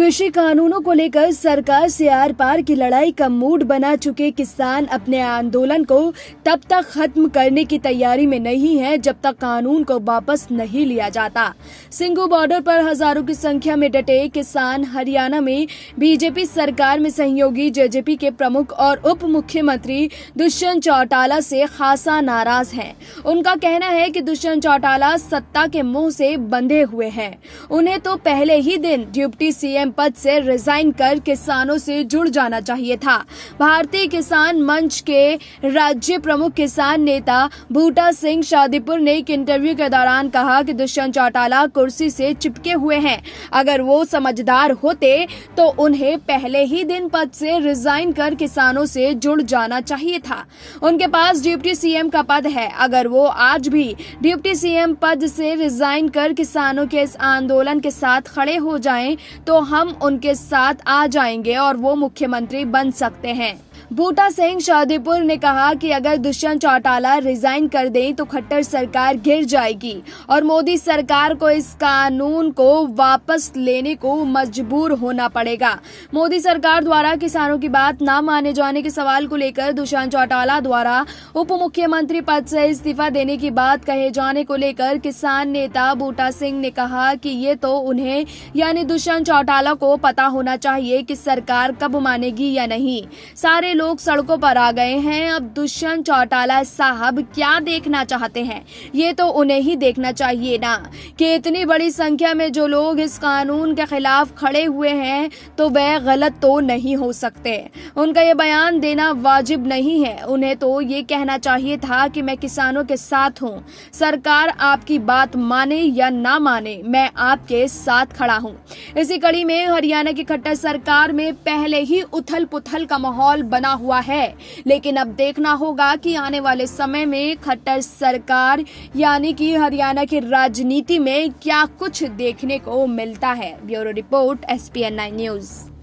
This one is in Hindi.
कृषि कानूनों को लेकर सरकार से आर पार की लड़ाई का मूड बना चुके किसान अपने आंदोलन को तब तक खत्म करने की तैयारी में नहीं है जब तक कानून को वापस नहीं लिया जाता सिंगू बॉर्डर पर हजारों की संख्या में डटे किसान हरियाणा में बीजेपी सरकार में सहयोगी जेजेपी के प्रमुख और उप मुख्यमंत्री दुष्यंत चौटाला से खासा नाराज है उनका कहना है की दुष्यंत चौटाला सत्ता के मुंह से बंधे हुए है उन्हें तो पहले ही दिन डिप्टी सीएम सीएम पद से रिजाइन कर किसानों से जुड़ जाना चाहिए था भारतीय किसान मंच के राज्य प्रमुख किसान नेता बूटा सिंह शादीपुर ने एक इंटरव्यू के दौरान कहा कि दुष्यंत चौटाला कुर्सी से चिपके हुए हैं अगर वो समझदार होते तो उन्हें पहले ही दिन पद से रिजाइन कर किसानों से जुड़ जाना चाहिए था उनके पास डिप्टी सीएम का पद है अगर वो आज भी डिप्टी सीएम पद से रिजाइन कर किसानों के इस आंदोलन के साथ खड़े हो जाएं तो हम हाँ, हम उनके साथ आ जाएंगे और वो मुख्यमंत्री बन सकते हैं बूटा सिंह शादीपुर ने कहा कि अगर दुष्यंत चौटाला रिजाइन कर दें तो खट्टर सरकार गिर जाएगी और मोदी सरकार को इस कानून को वापस लेने को मजबूर होना पड़ेगा मोदी सरकार द्वारा किसानों की बात न माने जाने के सवाल को लेकर दुष्यंत चौटाला द्वारा उप मुख्यमंत्री पद से इस्तीफा देने की बात कहे जाने को लेकर किसान नेता बूटा सिंह ने कहा कि ये तो उन्हें यानी दुष्यंत चौटाला को पता होना चाहिए कि सरकार कब मानेगी या नहीं सारे लोग सड़कों पर आ गए हैं अब दुष्यंत चौटाला साहब क्या देखना चाहते हैं ये तो उन्हें ही देखना चाहिए ना कि इतनी बड़ी संख्या में जो लोग इस कानून के खिलाफ खड़े हुए हैं तो वह गलत तो नहीं हो सकते उनका ये बयान देना वाजिब नहीं है उन्हें तो ये कहना चाहिए था कि मैं किसानों के साथ हूँ सरकार आपकी बात माने या ना माने मैं आपके साथ खड़ा हूँ इसी कड़ी में हरियाणा की खट्टर सरकार में पहले ही उथल पुथल का माहौल बना बना हुआ है लेकिन अब देखना होगा कि आने वाले समय में खट्टर सरकार यानी कि हरियाणा की राजनीति में क्या कुछ देखने को मिलता है ब्यूरो रिपोर्ट एस न्यूज़